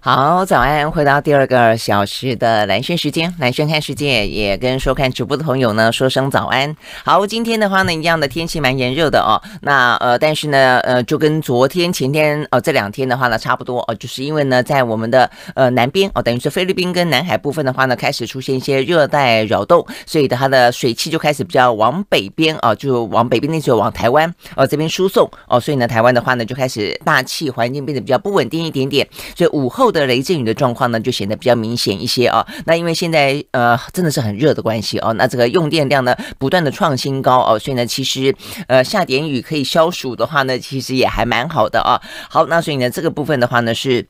好，早安！回到第二个小时的蓝轩时间，蓝轩看世界也跟收看直播的朋友呢说声早安。好，今天的话呢，一样的天气蛮炎热的哦。那呃，但是呢，呃，就跟昨天、前天哦这两天的话呢差不多哦，就是因为呢，在我们的呃南边哦，等于是菲律宾跟南海部分的话呢，开始出现一些热带扰动，所以它的水汽就开始比较往北边啊，就往北边，那就往台湾哦这边输送哦，所以呢，台湾的话呢，就开始大气环境变得比较不稳定一点点，所以午后。不得雷阵雨的状况呢，就显得比较明显一些啊。那因为现在呃真的是很热的关系哦，那这个用电量呢不断的创新高哦，所以呢其实呃下点雨可以消暑的话呢，其实也还蛮好的啊。好，那所以呢这个部分的话呢是。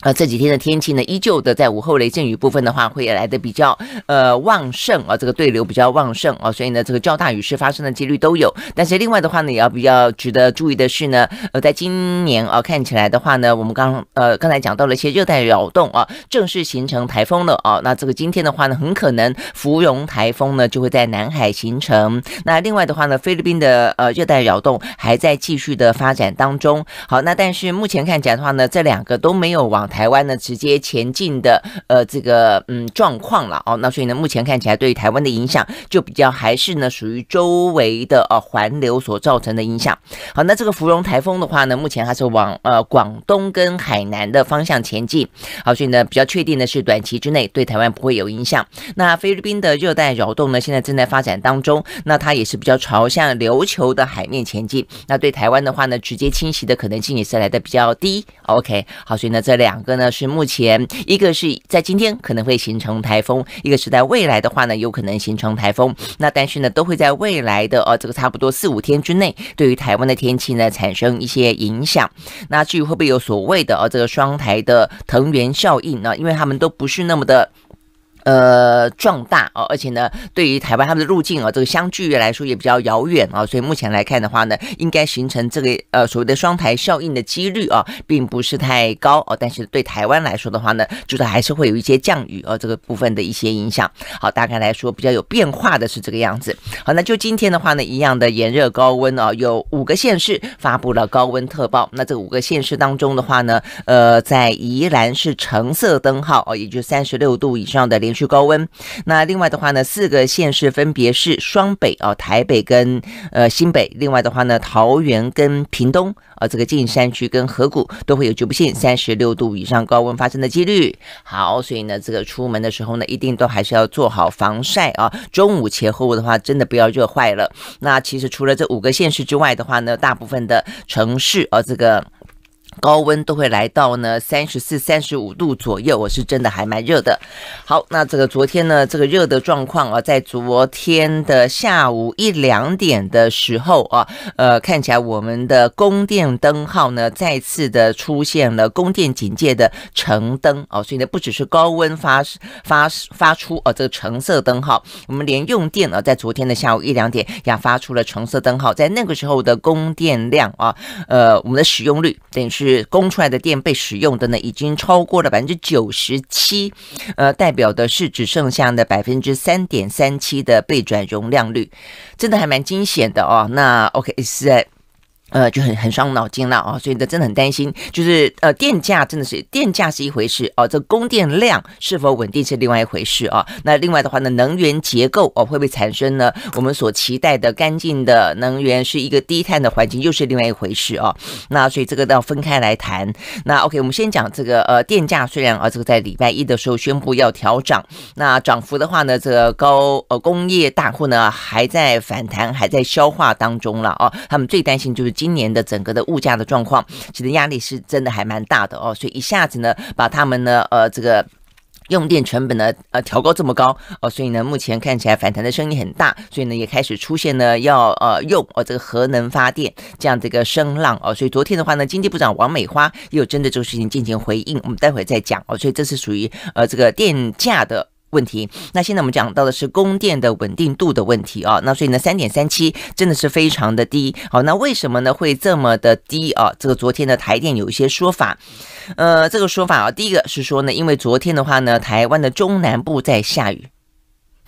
啊，这几天的天气呢，依旧的在午后雷阵雨部分的话，会来的比较呃旺盛啊，这个对流比较旺盛啊，所以呢，这个较大雨势发生的几率都有。但是另外的话呢，也要比较值得注意的是呢，呃，在今年啊看起来的话呢，我们刚呃刚才讲到了一些热带扰动啊，正式形成台风了啊。那这个今天的话呢，很可能芙蓉台风呢就会在南海形成。那另外的话呢，菲律宾的呃热带扰动还在继续的发展当中。好，那但是目前看起来的话呢，这两个都没有往。台湾呢，直接前进的呃这个嗯状况了哦，那所以呢，目前看起来对于台湾的影响就比较还是呢属于周围的呃环流所造成的影响。好，那这个芙蓉台风的话呢，目前它是往呃广东跟海南的方向前进。好，所以呢比较确定的是短期之内对台湾不会有影响。那菲律宾的热带扰动呢，现在正在发展当中，那它也是比较朝向琉球的海面前进。那对台湾的话呢，直接侵袭的可能性也是来的比较低。OK，好，所以呢这两。个呢是目前一个是在今天可能会形成台风，一个是在未来的话呢有可能形成台风。那但是呢都会在未来的呃这个差不多四五天之内，对于台湾的天气呢产生一些影响。那至于会不会有所谓的呃这个双台的藤原效应呢？因为它们都不是那么的。呃，壮大哦，而且呢，对于台湾他们的路径哦，这个相距来说也比较遥远啊，所以目前来看的话呢，应该形成这个呃所谓的双台效应的几率啊，并不是太高哦。但是对台湾来说的话呢，就是还是会有一些降雨哦，这个部分的一些影响。好，大概来说比较有变化的是这个样子。好，那就今天的话呢，一样的炎热高温哦，有五个县市发布了高温特报。那这五个县市当中的话呢，呃，在宜兰是橙色灯号哦，也就三十六度以上的连续。去高温，那另外的话呢，四个县市分别是双北啊、台北跟呃新北，另外的话呢，桃园跟屏东啊，这个近山区跟河谷都会有局部性三十六度以上高温发生的几率。好，所以呢，这个出门的时候呢，一定都还是要做好防晒啊。中午前后的话，真的不要热坏了。那其实除了这五个县市之外的话呢，大部分的城市啊，这个。高温都会来到呢，三十四、三十五度左右，我是真的还蛮热的。好，那这个昨天呢，这个热的状况啊，在昨天的下午一两点的时候啊，呃，看起来我们的供电灯号呢，再次的出现了供电警戒的橙灯哦，所以呢，不只是高温发发发出哦，这个橙色灯号，我们连用电啊，在昨天的下午一两点也发出了橙色灯号，在那个时候的供电量啊，呃，我们的使用率等于是。供出来的电被使用的呢，已经超过了百分之九十七，呃，代表的是只剩下的百分之三点三七的备转容量率，真的还蛮惊险的哦。那 OK，是。呃，就很很伤脑筋了啊，所以呢，真的很担心，就是呃，电价真的是电价是一回事哦，这供电量是否稳定是另外一回事啊。那另外的话呢，能源结构哦，会不会产生呢我们所期待的干净的能源是一个低碳的环境，又是另外一回事哦。那所以这个要分开来谈。那 OK，我们先讲这个呃，电价虽然啊，这个在礼拜一的时候宣布要调涨，那涨幅的话呢，这个高呃工业大户呢还在反弹，还在消化当中了啊。他们最担心就是。今年的整个的物价的状况，其实压力是真的还蛮大的哦，所以一下子呢，把他们呢，呃，这个用电成本呢，呃，调高这么高哦，所以呢，目前看起来反弹的声音很大，所以呢，也开始出现了要呃用哦这个核能发电这样的一个声浪哦，所以昨天的话呢，经济部长王美花也有针对这个事情进行回应，我们待会再讲哦，所以这是属于呃这个电价的。问题。那现在我们讲到的是供电的稳定度的问题啊。那所以呢，三点三七真的是非常的低。好，那为什么呢会这么的低啊？这个昨天的台电有一些说法，呃，这个说法啊，第一个是说呢，因为昨天的话呢，台湾的中南部在下雨。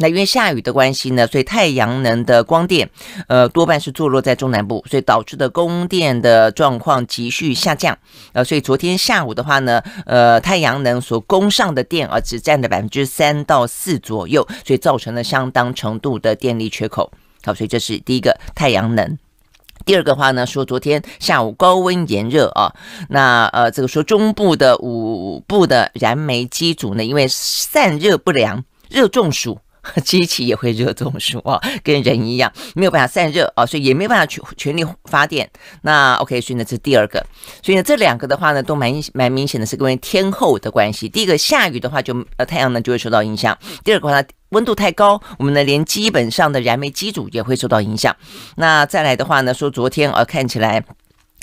那因为下雨的关系呢，所以太阳能的光电，呃，多半是坐落在中南部，所以导致的供电的状况急剧下降。呃，所以昨天下午的话呢，呃，太阳能所供上的电啊，只占了百分之三到四左右，所以造成了相当程度的电力缺口。好，所以这是第一个太阳能。第二个话呢，说昨天下午高温炎热啊，那呃，这个说中部的五部的燃煤机组呢，因为散热不良，热中暑。机器也会热中暑啊，跟人一样没有办法散热啊，所以也没办法全全力发电。那 OK，所以呢，这第二个，所以呢，这两个的话呢，都蛮蛮明显的，是跟天候的关系。第一个下雨的话，就太阳呢就会受到影响；第二个的温度太高，我们呢连基本上的燃煤机组也会受到影响。那再来的话呢，说昨天啊，看起来。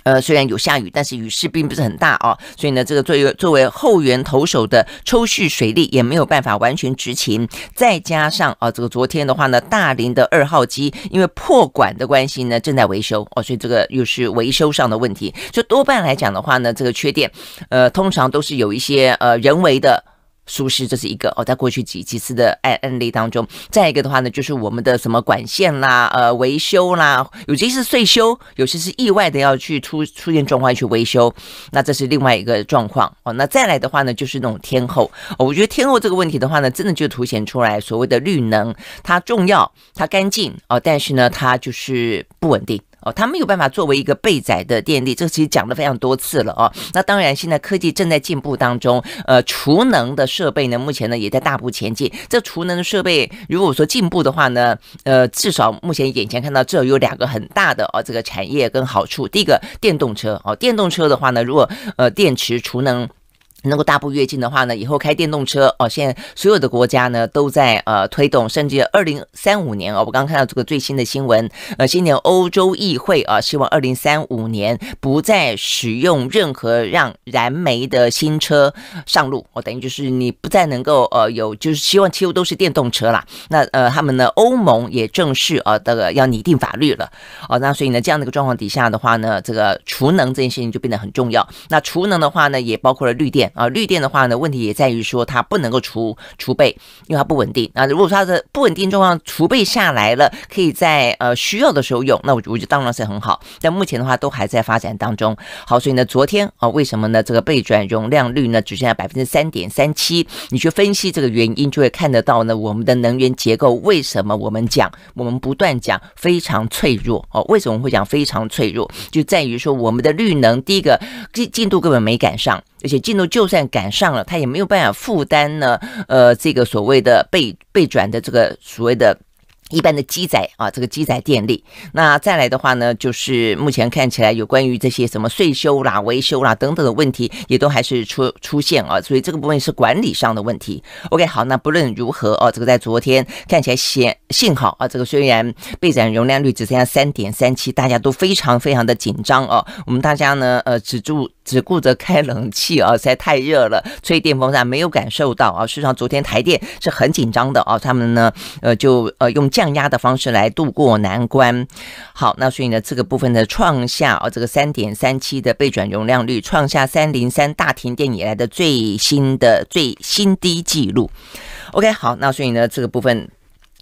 呃，虽然有下雨，但是雨势并不是很大哦，所以呢，这个作为作为后援投手的抽蓄水力也没有办法完全执勤，再加上啊，这个昨天的话呢，大林的二号机因为破管的关系呢，正在维修哦，所以这个又是维修上的问题，就多半来讲的话呢，这个缺电，呃，通常都是有一些呃人为的。舒适，这是一个哦，在过去几几次的案案例当中，再一个的话呢，就是我们的什么管线啦，呃，维修啦，有些是碎修，有些是意外的要去出出现状况去维修，那这是另外一个状况哦。那再来的话呢，就是那种天后，我觉得天后这个问题的话呢，真的就凸显出来，所谓的绿能它重要，它干净哦，但是呢，它就是不稳定。哦，它没有办法作为一个备载的电力，这其实讲了非常多次了啊。那当然，现在科技正在进步当中，呃，储能的设备呢，目前呢也在大步前进。这储能的设备，如果说进步的话呢，呃，至少目前眼前看到这有两个很大的哦，这个产业跟好处。第一个，电动车哦，电动车的话呢，如果呃电池储能。能够大步跃进的话呢，以后开电动车哦。现在所有的国家呢都在呃推动，甚至二零三五年哦，我刚看到这个最新的新闻，呃，今年欧洲议会啊，希望二零三五年不再使用任何让燃煤的新车上路哦，等于就是你不再能够呃有就是希望几乎都是电动车啦。那呃，他们呢欧盟也正式啊这个要拟定法律了哦，那所以呢这样的一个状况底下的话呢，这个储能这件事情就变得很重要。那储能的话呢，也包括了绿电。啊，绿电的话呢，问题也在于说它不能够储储备，因为它不稳定。啊，如果说它的不稳定状况储备下来了，可以在呃需要的时候用，那我觉得当然是很好。但目前的话都还在发展当中。好，所以呢，昨天啊，为什么呢？这个被转容量率呢只剩下百分之三点三七，你去分析这个原因，就会看得到呢，我们的能源结构为什么我们讲我们不断讲非常脆弱哦？为什么会讲非常脆弱？就在于说我们的绿能，第一个进进度根本没赶上。而且进度就算赶上了，他也没有办法负担呢。呃，这个所谓的备备转的这个所谓的一般的机载啊，这个机载电力。那再来的话呢，就是目前看起来有关于这些什么税收啦、维修啦等等的问题，也都还是出出现啊。所以这个部分是管理上的问题。OK，好，那不论如何哦，这个在昨天看起来显幸好啊，这个虽然备载容量率只剩下三点三七，大家都非常非常的紧张啊。我们大家呢，呃，止住。只顾着开冷气啊，实在太热了，吹电风扇没有感受到啊。事实上，昨天台电是很紧张的啊，他们呢，呃，就呃用降压的方式来渡过难关。好，那所以呢，这个部分呢创下啊这个三点三七的备转容量率，创下三零三大停电以来的最新的最新低纪录。OK，好，那所以呢，这个部分。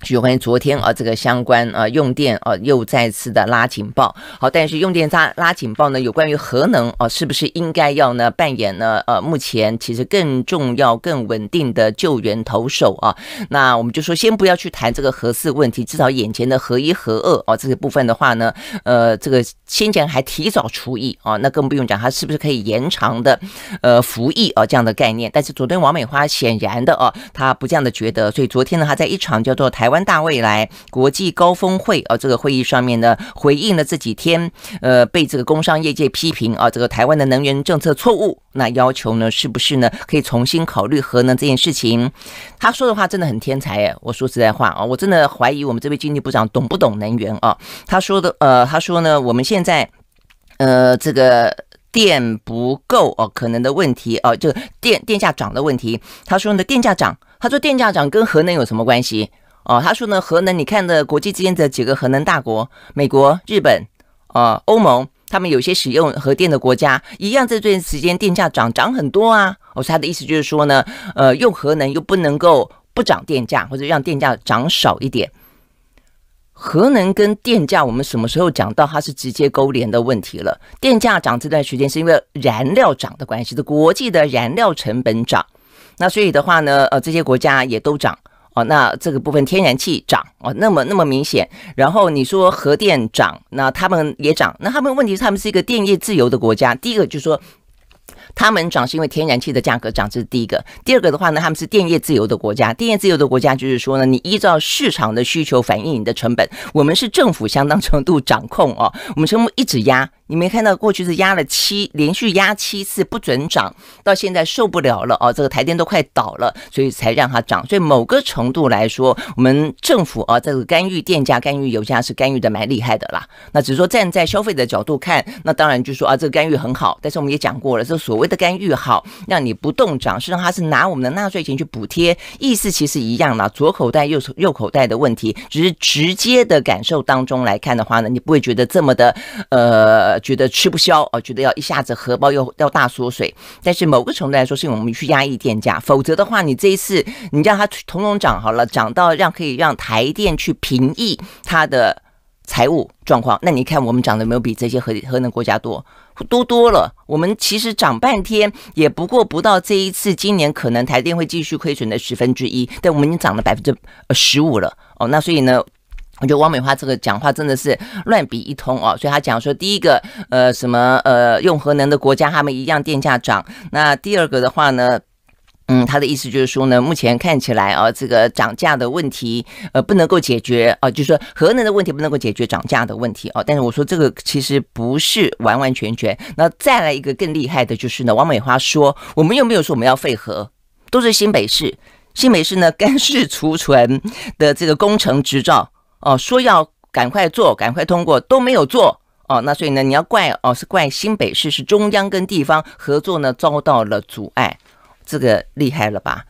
有欢昨天啊，这个相关啊用电啊又再次的拉警报。好，但是用电拉拉警报呢，有关于核能啊，是不是应该要呢扮演呢呃目前其实更重要、更稳定的救援投手啊？那我们就说先不要去谈这个核四问题，至少眼前的核一、核二啊这些部分的话呢，呃这个。先前还提早出役啊，那更不用讲他是不是可以延长的，呃，服役啊这样的概念。但是昨天王美花显然的啊，他不这样的觉得。所以昨天呢，他在一场叫做“台湾大未来国际高峰会”啊这个会议上面呢，回应了这几天呃被这个工商业界批评啊这个台湾的能源政策错误，那要求呢是不是呢可以重新考虑核能这件事情。他说的话真的很天才哎，我说实在话啊，我真的怀疑我们这位经济部长懂不懂能源啊？他说的呃他说呢，我们现现在，呃，这个电不够哦，可能的问题哦，就电电价涨的问题。他说呢，电价涨，他说电价涨跟核能有什么关系？哦，他说呢，核能，你看的国际之间的几个核能大国，美国、日本啊、欧盟，他们有些使用核电的国家，一样在这段时间电价涨涨很多啊。哦，他的意思就是说呢，呃，用核能又不能够不涨电价，或者让电价涨少一点。核能跟电价，我们什么时候讲到它是直接勾连的问题了？电价涨这段时间是因为燃料涨的关系，这国际的燃料成本涨，那所以的话呢，呃，这些国家也都涨哦。那这个部分天然气涨哦，那么那么明显。然后你说核电涨，那他们也涨。那他们问题是他们是一个电业自由的国家，第一个就是说。他们涨是因为天然气的价格涨，这是第一个。第二个的话呢，他们是电业自由的国家，电业自由的国家就是说呢，你依照市场的需求反映你的成本。我们是政府相当程度掌控哦，我们成本一直压，你没看到过去是压了七连续压七次不准涨，到现在受不了了哦，这个台电都快倒了，所以才让它涨。所以某个程度来说，我们政府啊这个干预电价、干预油价是干预的蛮厉害的啦。那只是说站在消费者角度看，那当然就说啊这个干预很好，但是我们也讲过了，这所所谓的干预好，让你不动涨，实际上它是拿我们的纳税钱去补贴，意思其实一样了，左口袋右右口袋的问题，只是直接的感受当中来看的话呢，你不会觉得这么的，呃，觉得吃不消呃，觉得要一下子荷包又要大缩水。但是某个程度来说，是因为我们去压抑电价，否则的话，你这一次你让它统统涨好了，涨到让可以让台电去平抑它的。财务状况，那你看我们涨的没有比这些核核能国家多多多了？我们其实涨半天也不过不到这一次，今年可能台电会继续亏损的十分之一，但我们已经涨了百分之十五了哦。那所以呢，我觉得汪美花这个讲话真的是乱比一通哦。所以他讲说，第一个呃什么呃用核能的国家他们一样电价涨，那第二个的话呢？嗯，他的意思就是说呢，目前看起来啊，这个涨价的问题，呃，不能够解决啊，就是说核能的问题不能够解决涨价的问题哦。但是我说这个其实不是完完全全。那再来一个更厉害的就是呢，王美花说，我们又没有说我们要废核，都是新北市，新北市呢，干式储存的这个工程执照哦，说要赶快做，赶快通过都没有做哦。那所以呢，你要怪哦，是怪新北市，是中央跟地方合作呢遭到了阻碍。这个厉害了吧？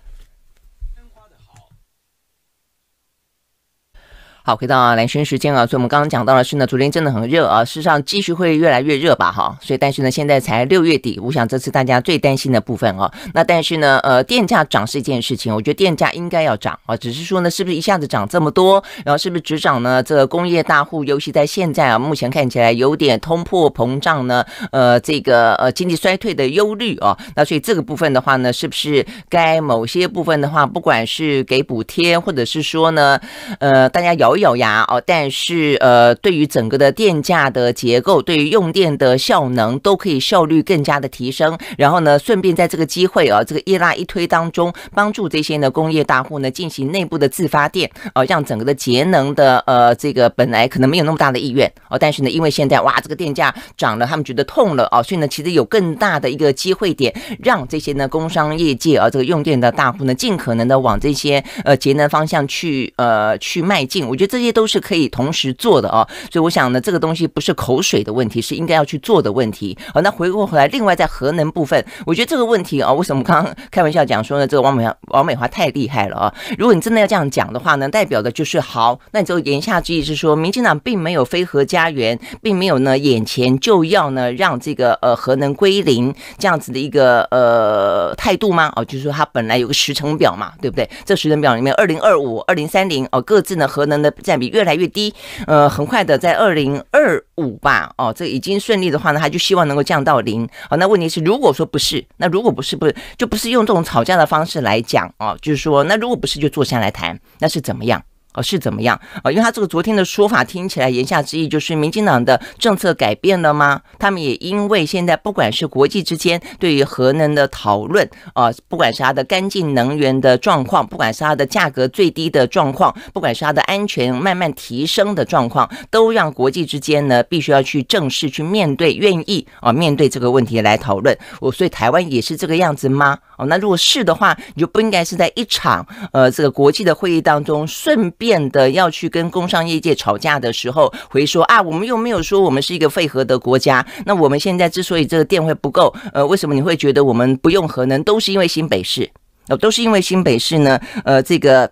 好，回到蓝轩时间啊，所以我们刚刚讲到的是呢，昨天真的很热啊，事实上继续会越来越热吧，哈，所以但是呢，现在才六月底，我想这次大家最担心的部分啊，那但是呢，呃，电价涨是一件事情，我觉得电价应该要涨啊，只是说呢，是不是一下子涨这么多，然后是不是只涨呢？这个工业大户，尤其在现在啊，目前看起来有点通货膨胀呢，呃，这个呃经济衰退的忧虑啊，那所以这个部分的话呢，是不是该某些部分的话，不管是给补贴，或者是说呢，呃，大家摇。咬牙哦，但是呃，对于整个的电价的结构，对于用电的效能，都可以效率更加的提升。然后呢，顺便在这个机会啊，这个一拉一推当中，帮助这些呢工业大户呢进行内部的自发电，啊，让整个的节能的呃这个本来可能没有那么大的意愿哦，但是呢，因为现在哇这个电价涨了，他们觉得痛了哦，所以呢，其实有更大的一个机会点，让这些呢工商业界啊这个用电的大户呢，尽可能的往这些呃节能方向去呃去迈进。我觉得。这些都是可以同时做的哦，所以我想呢，这个东西不是口水的问题，是应该要去做的问题。好，那回过头来，另外在核能部分，我觉得这个问题啊，为什么刚刚开玩笑讲说呢？这个王美王美华太厉害了啊！如果你真的要这样讲的话呢，代表的就是好，那你就言下之意是说，民进党并没有非核家园，并没有呢，眼前就要呢让这个呃核能归零这样子的一个呃态度吗？哦，就是说他本来有个时程表嘛，对不对？这时程表里面，二零二五、二零三零哦，各自呢核能的。占比越来越低，呃，很快的，在二零二五吧，哦，这已经顺利的话呢，他就希望能够降到零。好，那问题是，如果说不是，那如果不是，不是，就不是用这种吵架的方式来讲哦，就是说，那如果不是，就坐下来谈，那是怎么样？哦，是怎么样啊？因为他这个昨天的说法听起来，言下之意就是民进党的政策改变了吗？他们也因为现在不管是国际之间对于核能的讨论啊，不管是它的干净能源的状况，不管是它的价格最低的状况，不管是它的安全慢慢提升的状况，都让国际之间呢必须要去正式去面对，愿意啊面对这个问题来讨论。我所以台湾也是这个样子吗？哦，那如果是的话，你就不应该是在一场呃这个国际的会议当中顺便。变得要去跟工商业界吵架的时候，回说啊，我们又没有说我们是一个废核的国家。那我们现在之所以这个电会不够，呃，为什么你会觉得我们不用核能，都是因为新北市呃，都是因为新北市呢？呃，这个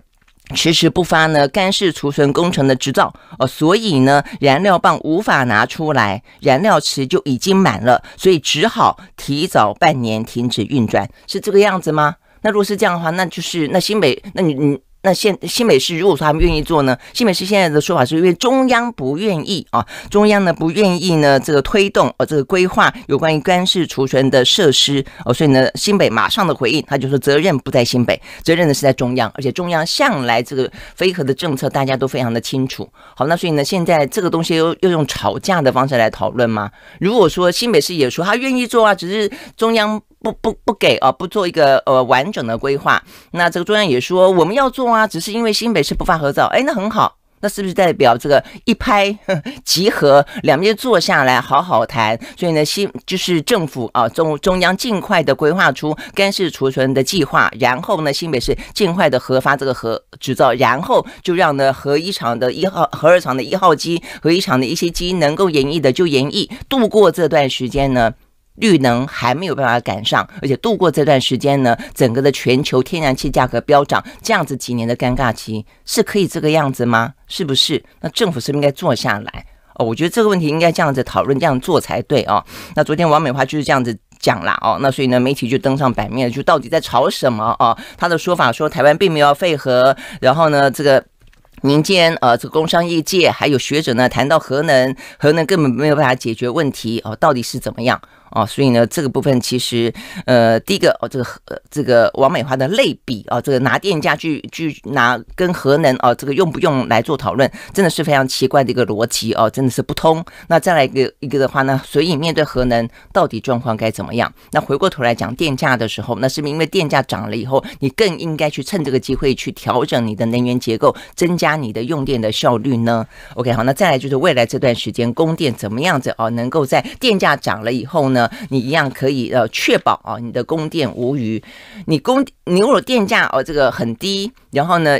迟迟不发呢干式储存工程的执照，呃，所以呢燃料棒无法拿出来，燃料池就已经满了，所以只好提早半年停止运转，是这个样子吗？那如果是这样的话，那就是那新北，那你你。那现新北市如果说他们愿意做呢？新北市现在的说法是因为中央不愿意啊，中央呢不愿意呢这个推动呃，这个规划有关于干式储存的设施哦，所以呢新北马上的回应，他就说责任不在新北，责任呢是在中央，而且中央向来这个飞核的政策大家都非常的清楚。好，那所以呢现在这个东西又又用吵架的方式来讨论吗？如果说新北市也说他愿意做啊，只是中央不不不给啊，不做一个呃完整的规划，那这个中央也说我们要做。啊，只是因为新北市不发核照，哎，那很好，那是不是代表这个一拍集合，两边坐下来好好谈？所以呢，新就是政府啊，中中央尽快的规划出干式储存的计划，然后呢，新北市尽快的核发这个核执照，然后就让呢核一厂的一号核二厂的一号机、核一厂的一些机能够延役的就延役，度过这段时间呢。绿能还没有办法赶上，而且度过这段时间呢，整个的全球天然气价格飙涨，这样子几年的尴尬期是可以这个样子吗？是不是？那政府是不是应该坐下来？哦，我觉得这个问题应该这样子讨论，这样做才对哦。那昨天王美花就是这样子讲啦哦，那所以呢，媒体就登上版面，就到底在吵什么哦？他的说法说台湾并没有废核，然后呢，这个民间呃，这个工商业界还有学者呢，谈到核能，核能根本没有办法解决问题哦，到底是怎么样？哦，所以呢，这个部分其实，呃，第一个哦，这个这个王美华的类比啊，这个拿电价去去拿跟核能哦，这个用不用来做讨论，真的是非常奇怪的一个逻辑哦，真的是不通。那再来一个一个的话呢，所以面对核能到底状况该怎么样？那回过头来讲电价的时候，那是不是因为电价涨了以后，你更应该去趁这个机会去调整你的能源结构，增加你的用电的效率呢？OK，好，那再来就是未来这段时间供电怎么样子哦，能够在电价涨了以后呢？你一样可以呃确保啊，你的供电无虞。你供你如果电价哦，这个很低。然后呢？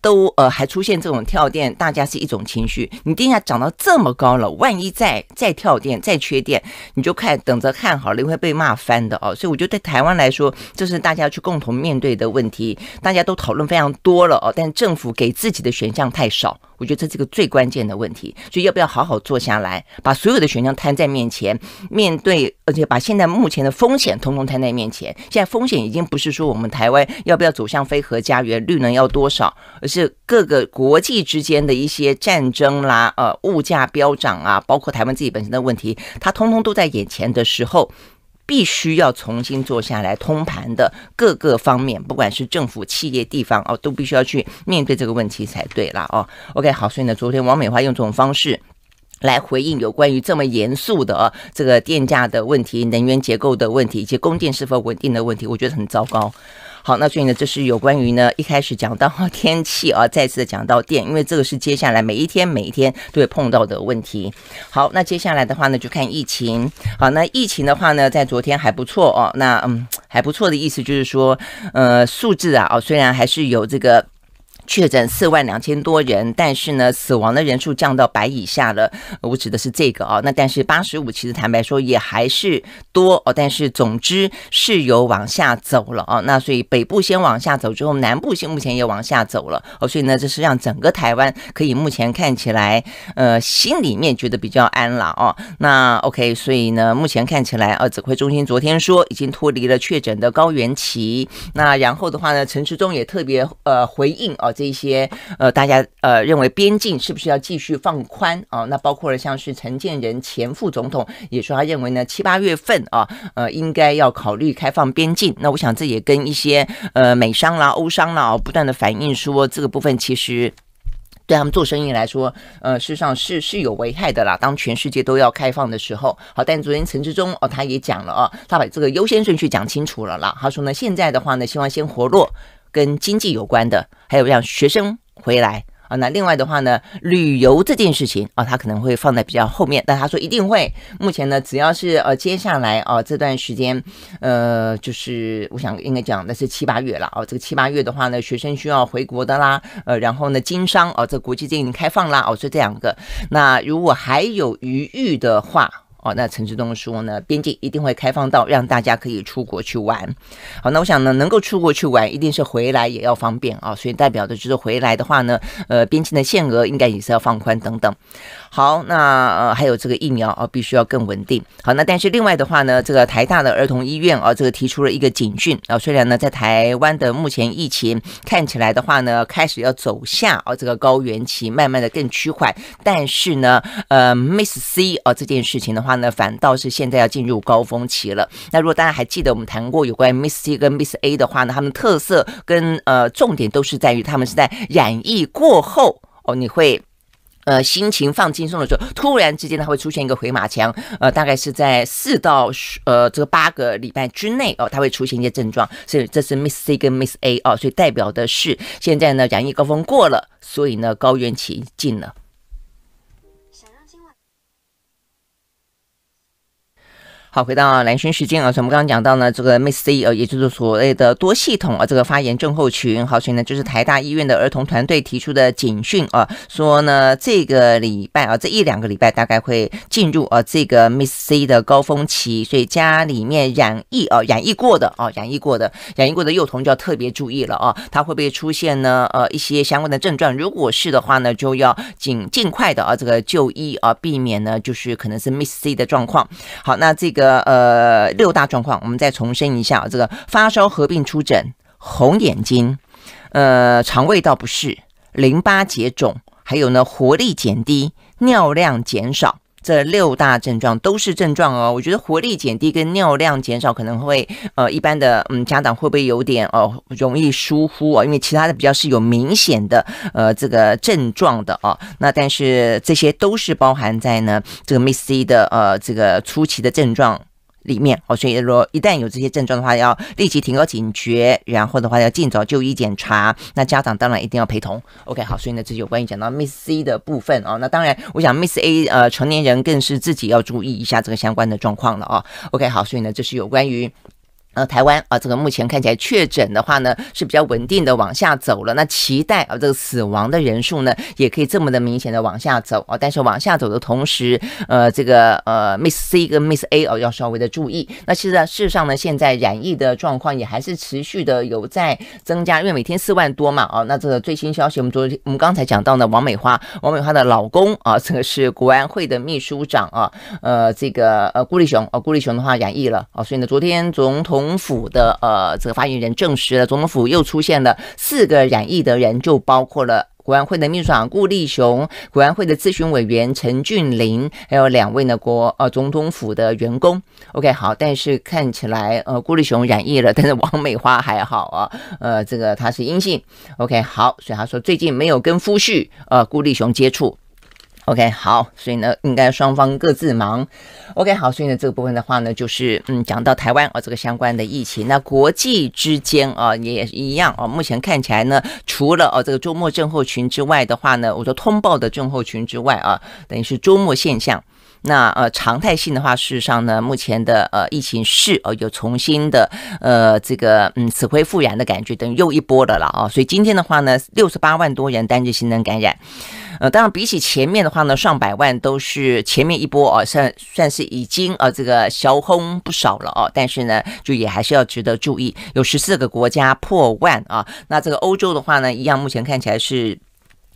都呃还出现这种跳电，大家是一种情绪。你电价涨到这么高了，万一再再跳电、再缺电，你就看等着看好了，你会被骂翻的哦。所以我觉得对台湾来说，这是大家去共同面对的问题。大家都讨论非常多了哦，但政府给自己的选项太少，我觉得这是个最关键的问题。所以要不要好好坐下来，把所有的选项摊在面前，面对，而且把现在目前的风险统统摊在面前。现在风险已经不是说我们台湾要不要走向非核家园，绿能要多少。是各个国际之间的一些战争啦，呃，物价飙涨啊，包括台湾自己本身的问题，它通通都在眼前的时候，必须要重新坐下来通盘的各个方面，不管是政府、企业、地方哦，都必须要去面对这个问题才对了哦。OK，好，所以呢，昨天王美花用这种方式来回应有关于这么严肃的这个电价的问题、能源结构的问题以及供电是否稳定的问题，我觉得很糟糕。好，那所以呢，这是有关于呢一开始讲到天气啊，再次讲到电，因为这个是接下来每一天每一天都会碰到的问题。好，那接下来的话呢，就看疫情。好，那疫情的话呢，在昨天还不错哦。那嗯，还不错的意思就是说，呃，数字啊，哦，虽然还是有这个。确诊四万两千多人，但是呢，死亡的人数降到百以下了。我指的是这个啊。那但是八十五，其实坦白说也还是多哦。但是总之是有往下走了啊。那所以北部先往下走之后，南部现目前也往下走了哦。所以呢，这是让整个台湾可以目前看起来，呃，心里面觉得比较安了哦。那 OK，所以呢，目前看起来啊，指挥中心昨天说已经脱离了确诊的高原期。那然后的话呢，陈时中也特别呃回应啊。这些呃，大家呃认为边境是不是要继续放宽啊？那包括了像是陈建仁前副总统也说，他认为呢七八月份啊，呃，应该要考虑开放边境。那我想这也跟一些呃美商啦、欧商啦不断的反映说，这个部分其实对他们做生意来说，呃，事实上是是有危害的啦。当全世界都要开放的时候，好，但昨天陈志忠哦，他也讲了啊，他把这个优先顺序讲清楚了啦。他说呢，现在的话呢，希望先活络。跟经济有关的，还有让学生回来啊。那另外的话呢，旅游这件事情啊，他可能会放在比较后面。但他说一定会。目前呢，只要是呃接下来啊这段时间，呃，就是我想应该讲的是七八月了啊。这个七八月的话呢，学生需要回国的啦。呃，然后呢，经商啊，这国际经营开放啦。哦，所以这两个。那如果还有余裕的话。哦，那陈志东说呢，边境一定会开放到让大家可以出国去玩。好，那我想呢，能够出国去玩，一定是回来也要方便啊，所以代表的就是回来的话呢，呃，边境的限额应该也是要放宽等等。好，那呃还有这个疫苗啊，必须要更稳定。好，那但是另外的话呢，这个台大的儿童医院啊，这个提出了一个警讯啊，虽然呢在台湾的目前疫情看起来的话呢，开始要走下啊这个高原期，慢慢的更趋缓，但是呢，呃，Miss C 啊这件事情的话。那反倒是现在要进入高峰期了。那如果大家还记得我们谈过有关 Miss C 跟 Miss A 的话呢？他们的特色跟呃重点都是在于他们是在染疫过后哦，你会呃心情放轻松的时候，突然之间它会出现一个回马枪，呃，大概是在四到呃这个八个礼拜之内哦，它会出现一些症状。所以这是 Miss C 跟 Miss A 哦，所以代表的是现在呢染疫高峰过了，所以呢高原期进了。好，回到蓝轩时间啊，我们刚刚讲到呢，这个 m i s s C 呃，也就是所谓的多系统啊，这个发炎症候群。好，所以呢，就是台大医院的儿童团队提出的警讯啊，说呢，这个礼拜啊，这一两个礼拜大概会进入啊，这个 m i s s C 的高峰期，所以家里面染疫啊，染疫过的啊，染疫过的染疫过的幼童就要特别注意了啊，他会不会出现呢？呃，一些相关的症状，如果是的话呢，就要尽尽快的啊，这个就医啊，避免呢，就是可能是 m i s s C 的状况。好，那这个。呃呃，六大状况，我们再重申一下：这个发烧合并出疹、红眼睛、呃肠胃道不适、淋巴结肿，还有呢活力减低、尿量减少。这六大症状都是症状哦，我觉得活力减低跟尿量减少可能会，呃，一般的嗯家长会不会有点哦容易疏忽啊？因为其他的比较是有明显的呃这个症状的哦。那但是这些都是包含在呢这个 m i s s C 的呃这个初期的症状。里面哦，所以如果一旦有这些症状的话，要立即提高警觉，然后的话要尽早就医检查。那家长当然一定要陪同。OK，好，所以呢，这有关于讲到 Miss C 的部分哦。那当然，我想 Miss A 呃，成年人更是自己要注意一下这个相关的状况了啊。OK，好，所以呢，这是有关于。呃，台湾啊，这个目前看起来确诊的话呢，是比较稳定的往下走了。那期待啊，这个死亡的人数呢，也可以这么的明显的往下走啊。但是往下走的同时，呃，这个呃，Miss C 跟 Miss A 哦，要稍微的注意。那现在事实上呢，现在染疫的状况也还是持续的有在增加，因为每天四万多嘛啊。那这个最新消息，我们昨天我们刚才讲到呢，王美花，王美花的老公啊，这个是国安会的秘书长啊，呃，这个呃，顾立雄哦，顾立雄的话染疫了啊。所以呢，昨天总统。总统府的呃这个发言人证实了，总统府又出现了四个染疫的人，就包括了国安会的秘书长顾立雄、国安会的咨询委员陈俊霖，还有两位呢国呃总统府的员工。OK 好，但是看起来呃顾立雄染疫了，但是王美花还好啊，呃这个他是阴性。OK 好，所以他说最近没有跟夫婿呃顾立雄接触。OK 好，所以呢，应该双方各自忙。OK 好，所以呢，这个部分的话呢，就是嗯，讲到台湾哦，这个相关的疫情，那国际之间啊也一样啊。目前看起来呢，除了哦这个周末症候群之外的话呢，我说通报的症候群之外啊，等于是周末现象。那呃常态性的话，事实上呢，目前的呃疫情是哦有重新的呃这个嗯死灰复燃的感觉，等于又一波的了啊。所以今天的话呢，六十八万多人单日新增感染。呃，当然，比起前面的话呢，上百万都是前面一波哦，算算是已经啊，这个小轰不少了哦。但是呢，就也还是要值得注意，有十四个国家破万啊。那这个欧洲的话呢，一样目前看起来是。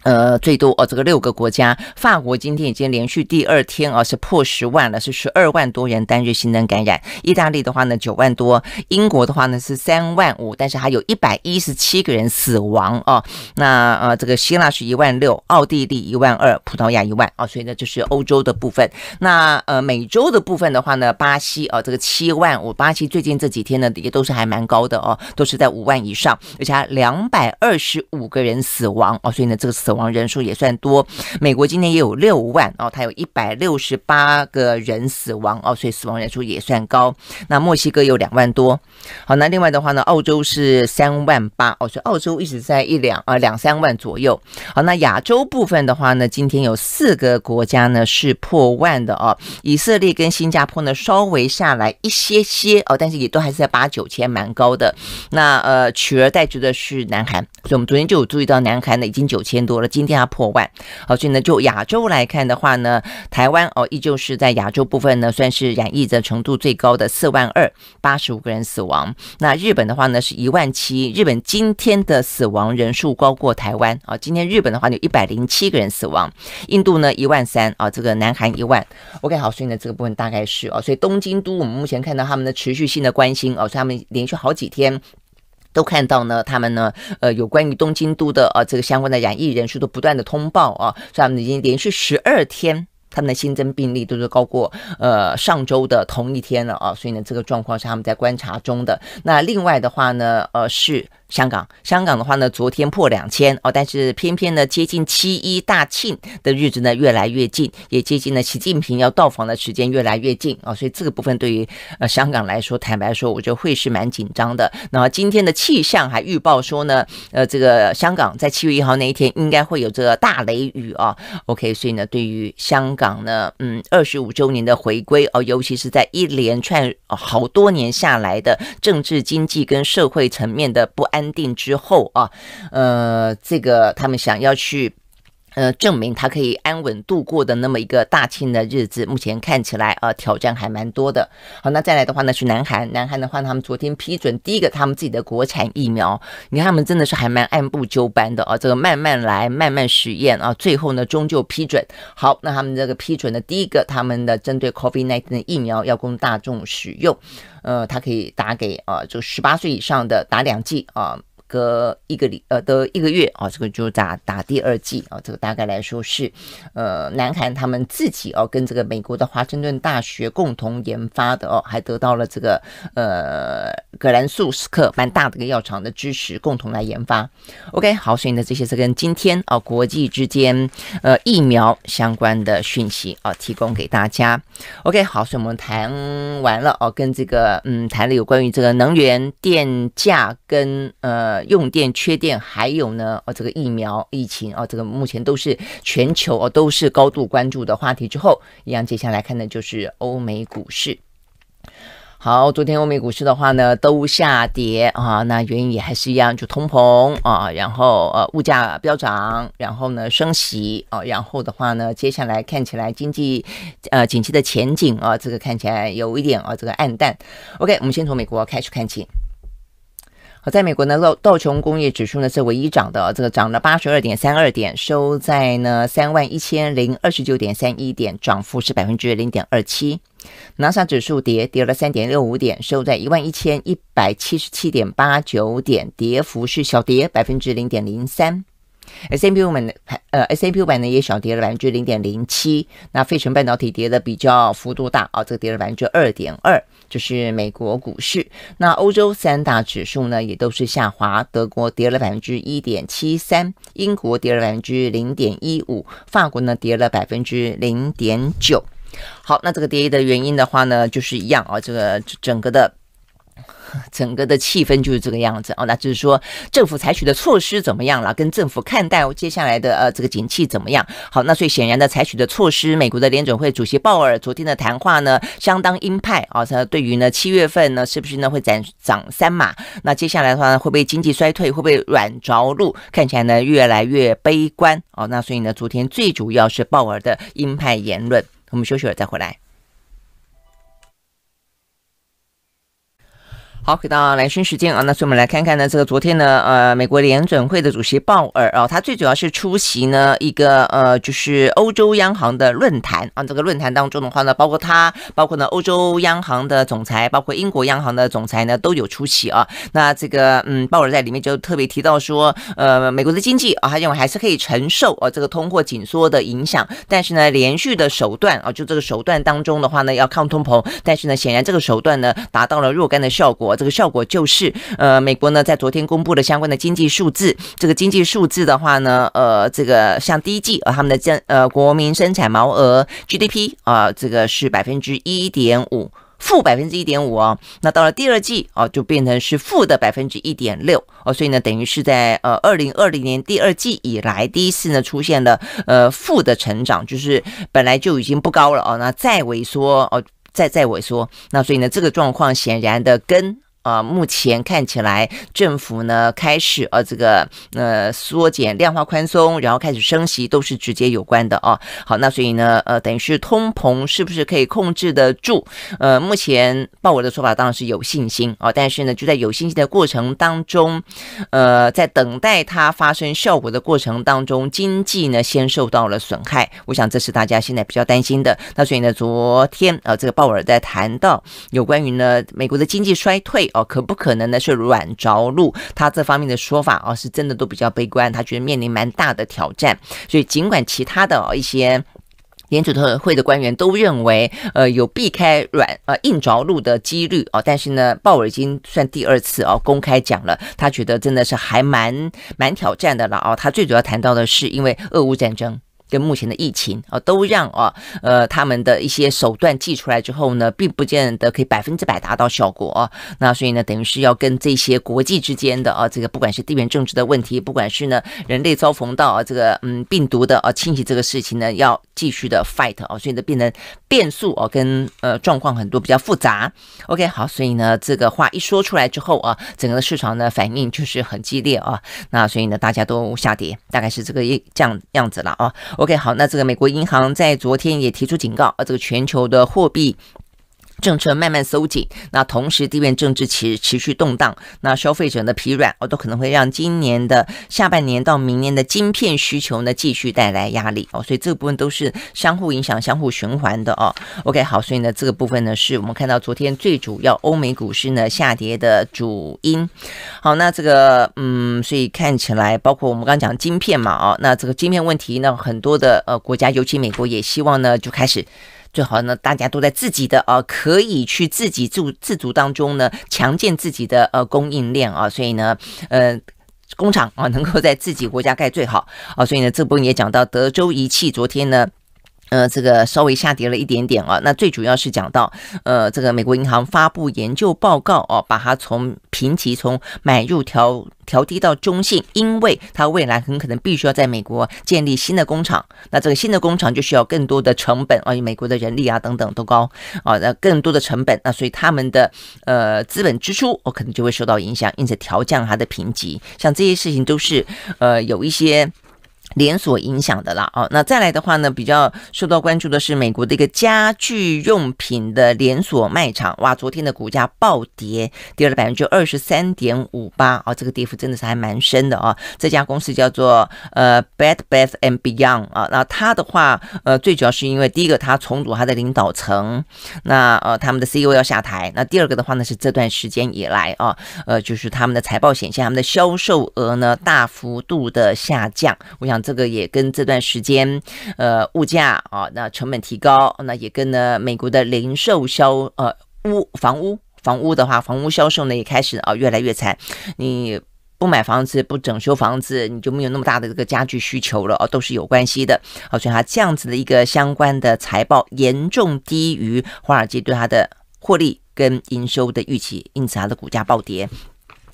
呃，最多哦，这个六个国家，法国今天已经连续第二天哦是破十万了，是十二万多人单日新增感染。意大利的话呢九万多，英国的话呢是三万五，但是还有一百一十七个人死亡哦。那呃，这个希腊是一万六，奥地利一万二，葡萄牙一万啊。所以呢，就是欧洲的部分。那呃，美洲的部分的话呢，巴西啊，这个七万，五，巴西最近这几天呢也都是还蛮高的哦，都是在五万以上，而且两百二十五个人死亡哦。所以呢，这个是。死亡人数也算多，美国今天也有六万哦，它有一百六十八个人死亡哦，所以死亡人数也算高。那墨西哥有两万多，好，那另外的话呢，澳洲是三万八哦，所以澳洲一直在一两啊两三万左右。好，那亚洲部分的话呢，今天有四个国家呢是破万的哦，以色列跟新加坡呢稍微下来一些些哦，但是也都还是在八九千，蛮高的。那呃，取而代之的是南韩，所以我们昨天就有注意到南韩呢已经九千多。了，今天要破万，好，所以呢，就亚洲来看的话呢，台湾哦，依旧是在亚洲部分呢，算是染疫的程度最高的，四万二八十五个人死亡。那日本的话呢，是一万七，日本今天的死亡人数高过台湾，啊，今天日本的话就一百零七个人死亡，印度呢一万三，啊，这个南韩一万，OK，好，所以呢，这个部分大概是啊，所以东京都我们目前看到他们的持续性的关心，哦，所以他们连续好几天。都看到呢，他们呢，呃，有关于东京都的啊，这个相关的染疫人数都不断的通报啊，他们已经连续十二天，他们的新增病例都是高过呃上周的同一天了啊，所以呢，这个状况是他们在观察中的。那另外的话呢，呃是。香港，香港的话呢，昨天破两千哦，但是偏偏呢，接近七一大庆的日子呢，越来越近，也接近了习近平要到访的时间越来越近啊，所以这个部分对于呃香港来说，坦白说，我觉得会是蛮紧张的。那么今天的气象还预报说呢，呃，这个香港在七月一号那一天应该会有这个大雷雨啊。OK，所以呢，对于香港呢，嗯，二十五周年的回归哦，尤其是在一连串好多年下来的政治、经济跟社会层面的不安。安定之后啊，呃，这个他们想要去。呃，证明他可以安稳度过的那么一个大庆的日子，目前看起来，呃，挑战还蛮多的。好，那再来的话呢，是南韩。南韩的话，他们昨天批准第一个他们自己的国产疫苗，你看他们真的是还蛮按部就班的啊，这个慢慢来，慢慢实验啊，最后呢，终究批准。好，那他们这个批准的第一个，他们的针对 COVID-19 的疫苗要供大众使用，呃，它可以打给啊，就十八岁以上的打两剂啊。个一个里呃的一个月啊，这个就打打第二剂啊，这个大概来说是呃，南韩他们自己哦，跟这个美国的华盛顿大学共同研发的哦，还得到了这个呃葛兰素史克蛮大的一个药厂的支持，共同来研发。OK，好，所以呢，这些是跟今天啊国际之间呃疫苗相关的讯息啊，提供给大家。OK，好，所以我们谈完了哦，跟这个嗯谈了有关于这个能源电价跟呃。用电缺电，还有呢，哦，这个疫苗疫情，哦，这个目前都是全球哦，都是高度关注的话题。之后，一样接下来看的就是欧美股市。好，昨天欧美股市的话呢，都下跌啊，那原因也还是一样，就通膨啊，然后呃，物价飙涨，然后呢，升息啊，然后的话呢，接下来看起来经济呃，景气的前景啊，这个看起来有一点啊，这个暗淡。OK，我们先从美国开始看起。好，在美国呢，道道琼工业指数呢是唯一涨的，这个涨了八十二点三二点，收在呢三万一千零二十九点三一点，涨幅是百分之零点二七。纳斯指数跌跌了三点六五点，收在一万一千一百七十七点八九点，跌幅是小跌百分之零点零三。S M U 们，呃，S M U 版呢也小跌了百分之零点零七。那费城半导体跌的比较幅度大啊，这个跌了百分之二点二，这是美国股市。那欧洲三大指数呢也都是下滑，德国跌了百分之一点七三，英国跌了百分之零点一五，法国呢跌了百分之零点九。好，那这个跌的原因的话呢，就是一样啊，这个整个的。整个的气氛就是这个样子哦，那就是说政府采取的措施怎么样了，跟政府看待接下来的呃这个景气怎么样？好，那所以显然的采取的措施，美国的联准会主席鲍尔昨天的谈话呢相当鹰派啊，他对于呢七月份呢是不是呢会涨涨三码？那接下来的话呢会不会经济衰退，会不会软着陆？看起来呢越来越悲观哦。那所以呢昨天最主要是鲍尔的鹰派言论，我们休息了再回来。好，回到来生时间啊，那所以我们来看看呢，这个昨天呢，呃，美国联准会的主席鲍尔啊，他最主要是出席呢一个呃，就是欧洲央行的论坛啊。这个论坛当中的话呢，包括他，包括呢欧洲央行的总裁，包括英国央行的总裁呢都有出席啊。那这个嗯，鲍尔在里面就特别提到说，呃，美国的经济啊，他认为还是可以承受啊这个通货紧缩的影响，但是呢，连续的手段啊，就这个手段当中的话呢，要抗通膨，但是呢，显然这个手段呢达到了若干的效果。我这个效果就是，呃，美国呢在昨天公布了相关的经济数字，这个经济数字的话呢，呃，这个像第一季啊，他们的政呃国民生产毛额 GDP 啊，这个是百分之一点五负百分之一点五哦，那到了第二季哦，就变成是负的百分之一点六哦，所以呢，等于是在呃二零二零年第二季以来第一次呢出现了呃负的成长，就是本来就已经不高了哦，那再萎缩哦。再再萎缩，那所以呢，这个状况显然的跟。啊，目前看起来政府呢开始呃这个呃缩减量化宽松，然后开始升息，都是直接有关的哦。好，那所以呢，呃，等于是通膨是不是可以控制得住？呃，目前鲍威尔的说法当然是有信心啊，但是呢，就在有信心的过程当中，呃，在等待它发生效果的过程当中，经济呢先受到了损害。我想这是大家现在比较担心的。那所以呢，昨天呃这个鲍威尔在谈到有关于呢美国的经济衰退。哦，可不可能呢？是软着陆，他这方面的说法啊，是真的都比较悲观，他觉得面临蛮大的挑战。所以尽管其他的哦一些联准会的官员都认为，呃，有避开软呃硬着陆的几率哦，但是呢，鲍尔已经算第二次哦公开讲了，他觉得真的是还蛮蛮挑战的了哦。他最主要谈到的是因为俄乌战争。跟目前的疫情啊，都让啊呃他们的一些手段寄出来之后呢，并不见得可以百分之百达到效果啊。那所以呢，等于是要跟这些国际之间的啊，这个不管是地缘政治的问题，不管是呢人类遭逢到啊这个嗯病毒的啊侵袭这个事情呢，要继续的 fight 啊。所以呢，变成变数哦，跟呃状况很多比较复杂。OK，好，所以呢这个话一说出来之后啊，整个市场呢反应就是很激烈啊。那所以呢，大家都下跌，大概是这个一这样样子了啊。OK，好，那这个美国银行在昨天也提出警告，呃，这个全球的货币。政策慢慢收紧，那同时地缘政治持持续动荡，那消费者的疲软哦，都可能会让今年的下半年到明年的晶片需求呢继续带来压力哦，所以这部分都是相互影响、相互循环的哦。OK，好，所以呢，这个部分呢是我们看到昨天最主要欧美股市呢下跌的主因。好，那这个嗯，所以看起来包括我们刚刚讲晶片嘛啊，那这个晶片问题呢，很多的呃国家，尤其美国也希望呢就开始。最好呢，大家都在自己的啊，可以去自己自自足当中呢，强健自己的呃供应链啊，所以呢，呃，工厂啊，能够在自己国家盖最好啊，所以呢，这部分也讲到德州仪器昨天呢。呃，这个稍微下跌了一点点啊。那最主要是讲到，呃，这个美国银行发布研究报告哦，把它从评级从买入调调低到中性，因为它未来很可能必须要在美国建立新的工厂。那这个新的工厂就需要更多的成本啊，因为美国的人力啊等等都高啊，那更多的成本，那所以他们的呃资本支出哦，可能就会受到影响，因此调降它的评级。像这些事情都是呃有一些。连锁影响的啦，哦，那再来的话呢，比较受到关注的是美国的一个家具用品的连锁卖场，哇，昨天的股价暴跌，跌了百分之二十三点五八，哦，这个跌幅真的是还蛮深的啊。这家公司叫做呃，Bed Bath and Beyond 啊，那它的话，呃，最主要是因为第一个，它重组它的领导层，那呃，他们的 CEO 要下台，那第二个的话呢，是这段时间以来啊，呃，就是他们的财报显现，他们的销售额呢大幅度的下降，我想。这个也跟这段时间，呃，物价啊，那成本提高，那也跟呢美国的零售销呃屋房屋房屋的话，房屋销售呢也开始啊越来越惨，你不买房子，不整修房子，你就没有那么大的这个家具需求了啊，都是有关系的。好，所以它这样子的一个相关的财报严重低于华尔街对它的获利跟营收的预期，因此它的股价暴跌。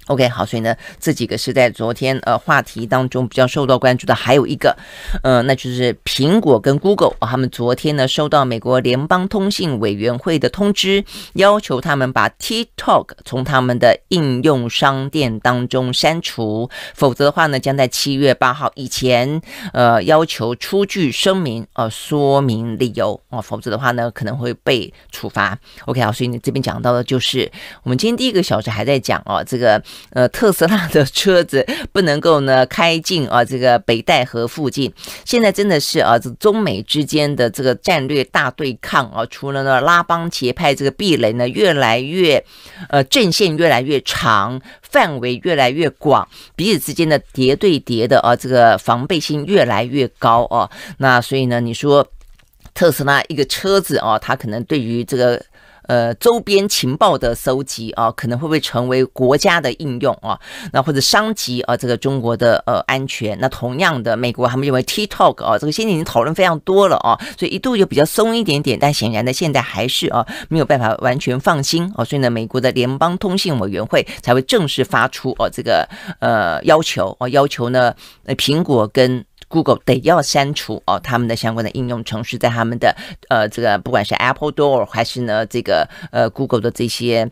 OK，好，所以呢，这几个是在昨天呃话题当中比较受到关注的，还有一个，呃，那就是苹果跟 Google，他们昨天呢收到美国联邦通信委员会的通知，要求他们把 TikTok 从他们的应用商店当中删除，否则的话呢，将在七月八号以前呃要求出具声明呃说明理由啊，否则的话呢可能会被处罚。OK 啊，所以你这边讲到的就是我们今天第一个小时还在讲哦，这个。呃，特斯拉的车子不能够呢开进啊这个北戴河附近。现在真的是啊，这中美之间的这个战略大对抗啊，除了呢拉帮结派这个壁垒呢越来越，呃，阵线越来越长，范围越来越广，彼此之间的叠对叠的啊，这个防备心越来越高啊。那所以呢，你说特斯拉一个车子啊，它可能对于这个。呃，周边情报的搜集啊，可能会不会成为国家的应用啊？那或者伤及啊这个中国的呃安全？那同样的，美国他们认为 TikTok 啊，这个现在已经讨论非常多了啊，所以一度就比较松一点点，但显然呢，现在还是啊没有办法完全放心哦，所以呢，美国的联邦通信委员会才会正式发出哦这个呃要求哦，要求呢呃苹果跟。Google 得要删除哦，他们的相关的应用程序在他们的呃这个不管是 Apple d o o r 还是呢这个呃 Google 的这些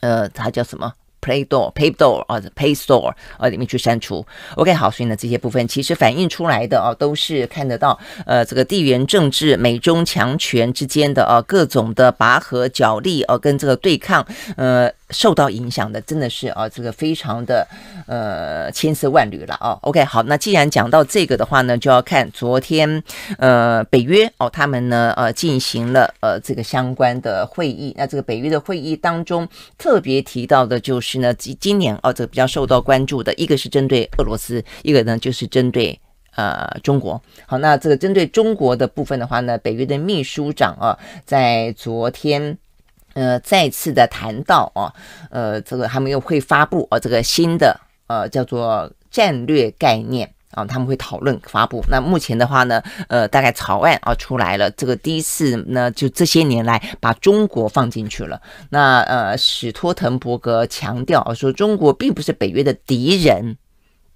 呃它叫什么 Play Store、p a y e Store Pay Store 啊里面去删除。OK，好，所以呢这些部分其实反映出来的啊都是看得到呃这个地缘政治美中强权之间的啊各种的拔河角力啊跟这个对抗呃。受到影响的真的是啊，这个非常的呃千丝万缕了啊。OK，好，那既然讲到这个的话呢，就要看昨天呃北约哦，他们呢呃进行了呃这个相关的会议。那这个北约的会议当中特别提到的就是呢，今今年哦，这个比较受到关注的一个是针对俄罗斯，一个呢就是针对呃中国。好，那这个针对中国的部分的话呢，北约的秘书长啊在昨天。呃，再次的谈到啊，呃，这个他们又会发布呃，这个新的呃叫做战略概念啊，他们会讨论发布。那目前的话呢，呃，大概草案啊出来了，这个第一次呢，就这些年来把中国放进去了。那呃，史托滕伯格强调说，中国并不是北约的敌人。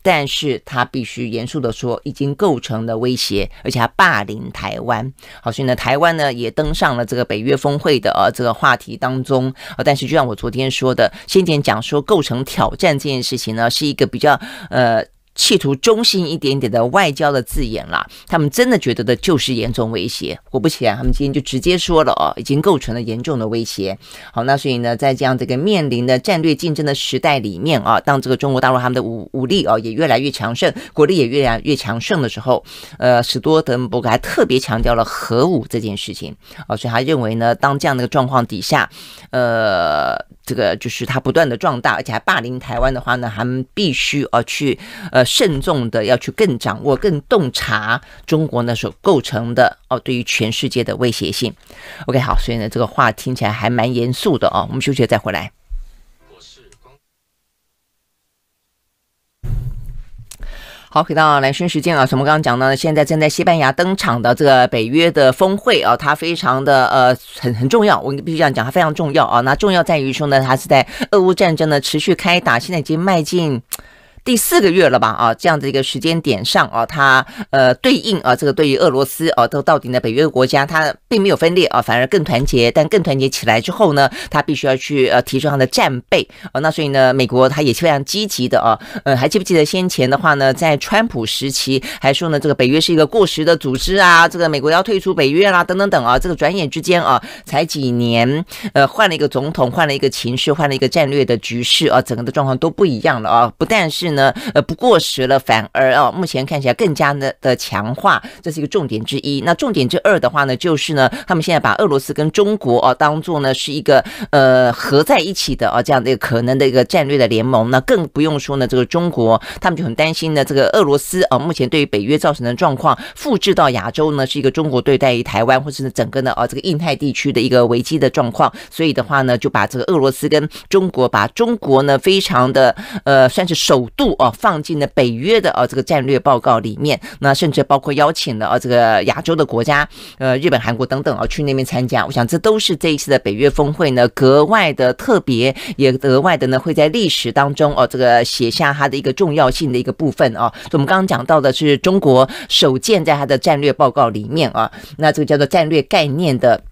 但是他必须严肃的说，已经构成了威胁，而且还霸凌台湾。好，所以呢，台湾呢也登上了这个北约峰会的呃这个话题当中。呃，但是就像我昨天说的，先前讲说构成挑战这件事情呢，是一个比较呃。企图中性一点点的外交的字眼了，他们真的觉得的就是严重威胁。果不其然，他们今天就直接说了哦，已经构成了严重的威胁。好，那所以呢，在这样这个面临的战略竞争的时代里面啊，当这个中国大陆他们的武武力啊也越来越强盛，国力也越来越强盛的时候，呃，史多德姆伯还特别强调了核武这件事情。哦，所以他认为呢，当这样的一个状况底下，呃。这个就是它不断的壮大，而且还霸凌台湾的话呢，他们必须呃去呃慎重的要去更掌握、更洞察中国呢所构成的哦对于全世界的威胁性。OK，好，所以呢这个话听起来还蛮严肃的哦，我们休息再回来。好，回到蓝轩时间啊，我们刚刚讲到，现在正在西班牙登场的这个北约的峰会啊，它非常的呃很很重要，我必须这样讲，它非常重要啊。那重要在于说呢，它是在俄乌战争呢持续开打，现在已经迈进。第四个月了吧？啊，这样的一个时间点上，啊，它呃对应啊，这个对于俄罗斯啊，都到底呢，北约国家它并没有分裂啊，反而更团结。但更团结起来之后呢，它必须要去呃提出它的战备啊。那所以呢，美国它也是非常积极的啊。呃，还记不记得先前的话呢？在川普时期还说呢，这个北约是一个过时的组织啊，这个美国要退出北约啦，等等等啊。这个转眼之间啊，才几年，呃，换了一个总统，换了一个情绪，换了一个战略的局势啊，整个的状况都不一样了啊。不但是。呢呃不过时了，反而啊目前看起来更加呢的强化，这是一个重点之一。那重点之二的话呢，就是呢他们现在把俄罗斯跟中国啊当做呢是一个呃合在一起的啊这样的一个可能的一个战略的联盟。那更不用说呢这个中国，他们就很担心呢这个俄罗斯啊目前对于北约造成的状况复制到亚洲呢是一个中国对待于台湾或者是整个呢啊这个印太地区的一个危机的状况。所以的话呢就把这个俄罗斯跟中国，把中国呢非常的呃算是首度。哦，放进了北约的啊这个战略报告里面，那甚至包括邀请了啊这个亚洲的国家，呃日本、韩国等等啊去那边参加。我想这都是这一次的北约峰会呢格外的特别，也额外的呢会在历史当中哦这个写下它的一个重要性的一个部分啊。我们刚刚讲到的是中国首见在它的战略报告里面啊，那这个叫做战略概念的。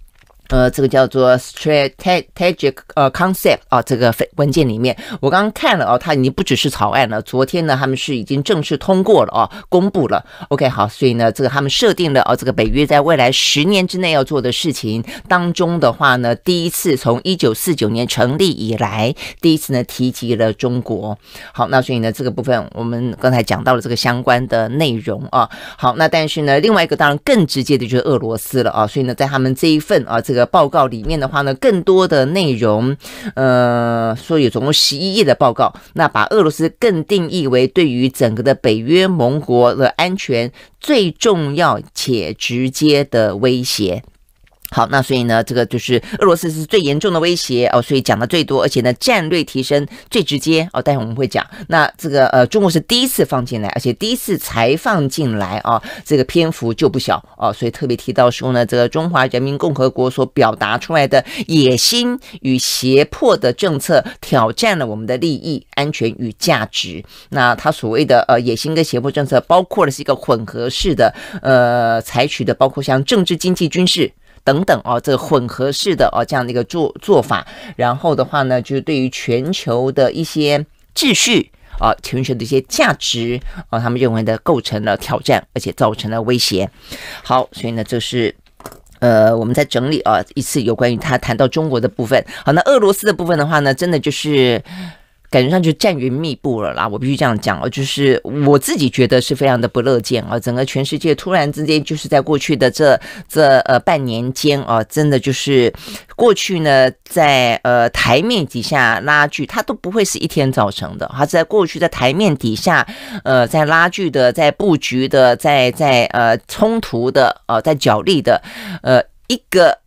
呃，这个叫做 strategic 呃 concept 啊，这个文件里面，我刚刚看了哦，它已经不只是草案了。昨天呢，他们是已经正式通过了哦，公布了。OK，好，所以呢，这个他们设定了哦，这个北约在未来十年之内要做的事情当中的话呢，第一次从一九四九年成立以来，第一次呢提及了中国。好，那所以呢，这个部分我们刚才讲到了这个相关的内容啊。好，那但是呢，另外一个当然更直接的就是俄罗斯了啊。所以呢，在他们这一份啊，这个报告里面的话呢，更多的内容，呃，说有总共十一页的报告，那把俄罗斯更定义为对于整个的北约盟国的安全最重要且直接的威胁。好，那所以呢，这个就是俄罗斯是最严重的威胁哦，所以讲的最多，而且呢，战略提升最直接哦。待会我们会讲，那这个呃，中国是第一次放进来，而且第一次才放进来啊，这个篇幅就不小哦，所以特别提到说呢，这个中华人民共和国所表达出来的野心与胁迫的政策，挑战了我们的利益、安全与价值。那他所谓的呃野心跟胁迫政策，包括的是一个混合式的呃采取的，包括像政治、经济、军事。等等啊，这混合式的啊，这样的一个做做法，然后的话呢，就是对于全球的一些秩序啊，全球的一些价值啊，他们认为的构成了挑战，而且造成了威胁。好，所以呢，这是呃我们在整理啊一次有关于他谈到中国的部分。好，那俄罗斯的部分的话呢，真的就是。感觉上就战云密布了啦，我必须这样讲哦，就是我自己觉得是非常的不乐见啊，整个全世界突然之间就是在过去的这这呃半年间啊，真的就是过去呢在呃台面底下拉锯，它都不会是一天造成的，是在过去在台面底下呃在拉锯的，在布局的，在在呃冲突的呃，在角力的呃一个。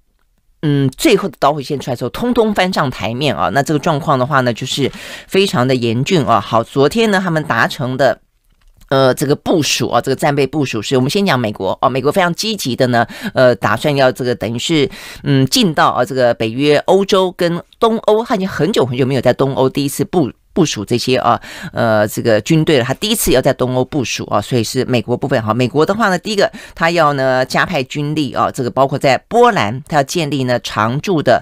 嗯，最后的导火线出来之后，通通翻上台面啊！那这个状况的话呢，就是非常的严峻啊。好，昨天呢，他们达成的呃这个部署啊，这个战备部署是，我们先讲美国哦，美国非常积极的呢，呃，打算要这个等于是嗯进到啊这个北约欧洲跟东欧，他已经很久很久没有在东欧第一次布。部署这些啊，呃，这个军队了。他第一次要在东欧部署啊，所以是美国部分哈。美国的话呢，第一个他要呢加派军力啊，这个包括在波兰，他要建立呢常驻的。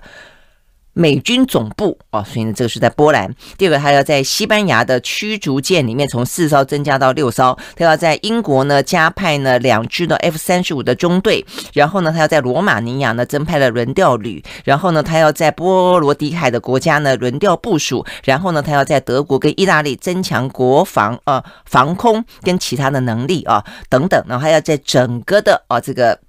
美军总部哦，所以呢，这个是在波兰。第二个，他要在西班牙的驱逐舰里面从四艘增加到六艘。他要在英国呢加派呢两支的 F 三十五的中队。然后呢，他要在罗马尼亚呢增派了轮调旅。然后呢，他要在波罗的海的国家呢轮调部署。然后呢，他要在德国跟意大利增强国防啊防空跟其他的能力啊等等。然后他要在整个的啊这个。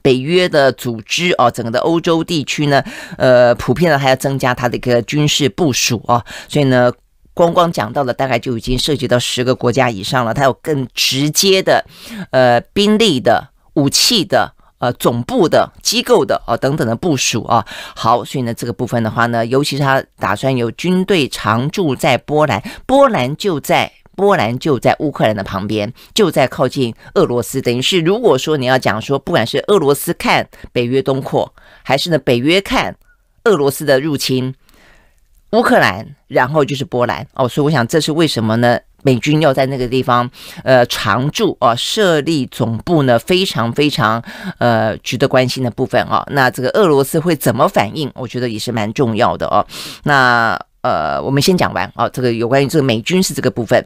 北约的组织哦，整个的欧洲地区呢，呃，普遍的还要增加它的一个军事部署啊，所以呢，光光讲到的大概就已经涉及到十个国家以上了，它有更直接的，呃，兵力的、武器的、呃，总部的机构的啊等等的部署啊。好，所以呢，这个部分的话呢，尤其是他打算有军队常驻在波兰，波兰就在。波兰就在乌克兰的旁边，就在靠近俄罗斯。等于是，如果说你要讲说，不管是俄罗斯看北约东扩，还是呢北约看俄罗斯的入侵乌克兰，然后就是波兰哦。所以我想，这是为什么呢？美军要在那个地方呃常驻啊，设立总部呢，非常非常呃值得关心的部分啊。那这个俄罗斯会怎么反应？我觉得也是蛮重要的哦。那呃，我们先讲完啊，这个有关于这个美军是这个部分。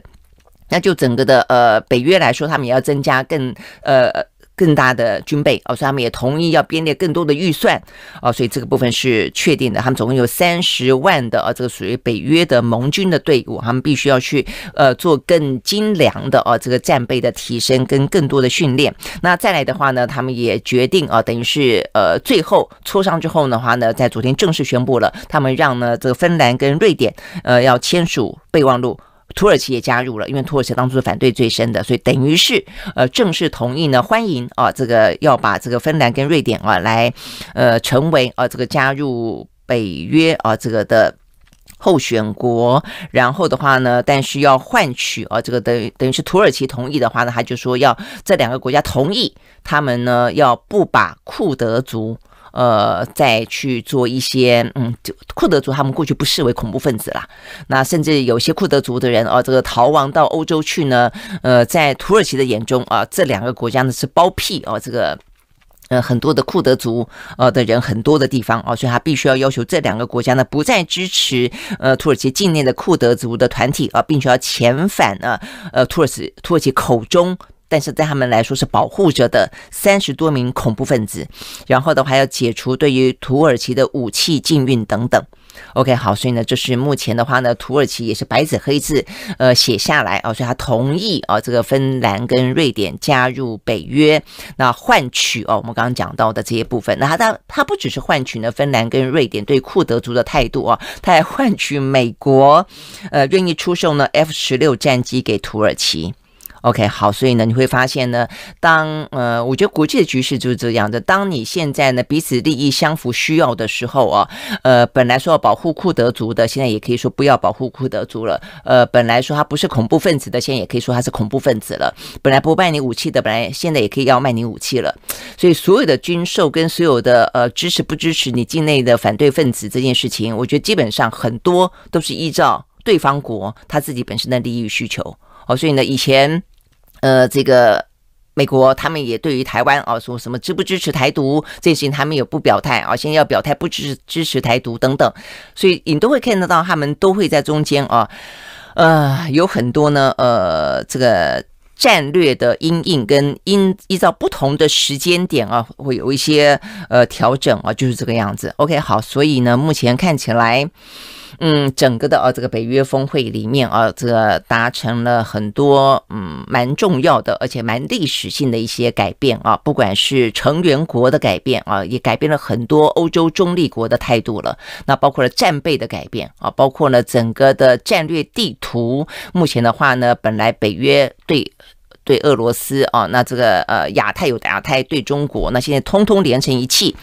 那就整个的呃，北约来说，他们也要增加更呃更大的军备哦，所以他们也同意要编列更多的预算哦，所以这个部分是确定的。他们总共有三十万的啊，这个属于北约的盟军的队伍，他们必须要去呃做更精良的呃，这个战备的提升跟更多的训练。那再来的话呢，他们也决定啊，等于是呃最后磋商之后的话呢，在昨天正式宣布了，他们让呢这个芬兰跟瑞典呃要签署备忘录。土耳其也加入了，因为土耳其当初是反对最深的，所以等于是呃正式同意呢，欢迎啊这个要把这个芬兰跟瑞典啊来呃成为啊这个加入北约啊这个的候选国。然后的话呢，但是要换取啊这个等于等于是土耳其同意的话呢，他就说要这两个国家同意，他们呢要不把库德族。呃，再去做一些，嗯，库德族他们过去不视为恐怖分子啦。那甚至有些库德族的人啊，这个逃亡到欧洲去呢，呃，在土耳其的眼中啊，这两个国家呢是包庇哦，这个呃很多的库德族呃的人很多的地方啊，所以他必须要要求这两个国家呢不再支持呃土耳其境内的库德族的团体啊，并且要遣返呢呃土耳其土耳其口中。但是在他们来说是保护着的三十多名恐怖分子，然后的话要解除对于土耳其的武器禁运等等。OK，好，所以呢，就是目前的话呢，土耳其也是白纸黑字呃写下来哦，所以他同意啊，这个芬兰跟瑞典加入北约，那换取哦我们刚刚讲到的这些部分。那他他他不只是换取了芬兰跟瑞典对库德族的态度啊，他还换取美国呃愿意出售呢 F 十六战机给土耳其。OK，好，所以呢，你会发现呢，当呃，我觉得国际的局势就是这样的。当你现在呢彼此利益相符需要的时候啊，呃，本来说要保护库德族的，现在也可以说不要保护库德族了。呃，本来说他不是恐怖分子的，现在也可以说他是恐怖分子了。本来不卖你武器的，本来现在也可以要卖你武器了。所以所有的军售跟所有的呃支持不支持你境内的反对分子这件事情，我觉得基本上很多都是依照对方国他自己本身的利益需求哦。所以呢，以前。呃，这个美国他们也对于台湾啊，说什么支不支持台独这些，他们也不表态啊。现在要表态不支支持台独等等，所以你都会看得到，他们都会在中间啊。呃，有很多呢，呃，这个战略的阴影跟因依照不同的时间点啊，会有一些呃调整啊，就是这个样子。OK，好，所以呢，目前看起来。嗯，整个的啊，这个北约峰会里面啊，这个达成了很多嗯蛮重要的，而且蛮历史性的一些改变啊，不管是成员国的改变啊，也改变了很多欧洲中立国的态度了。那包括了战备的改变啊，包括了整个的战略地图。目前的话呢，本来北约对。对俄罗斯啊，那这个呃亚太有亚太对中国，那现在通通连成一气。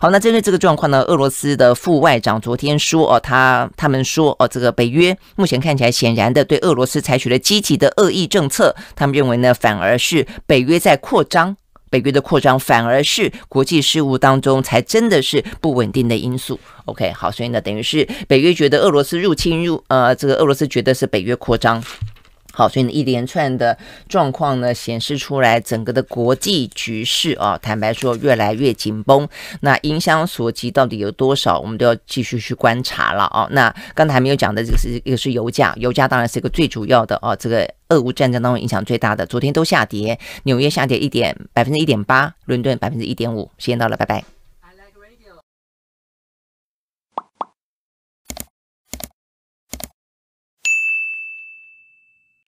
好，那针对这个状况呢，俄罗斯的副外长昨天说哦，他他们说哦，这个北约目前看起来显然的对俄罗斯采取了积极的恶意政策。他们认为呢，反而是北约在扩张，北约的扩张反而是国际事务当中才真的是不稳定的因素。OK，好，所以呢，等于是北约觉得俄罗斯入侵入呃，这个俄罗斯觉得是北约扩张。好，所以呢，一连串的状况呢，显示出来整个的国际局势啊，坦白说，越来越紧绷。那影响所及到底有多少，我们都要继续去观察了啊。那刚才还没有讲的，这个是一个是油价，油价当然是一个最主要的啊，这个俄乌战争当中影响最大的，昨天都下跌，纽约下跌一点百分之一点八，伦敦百分之一点五。时间到了，拜拜。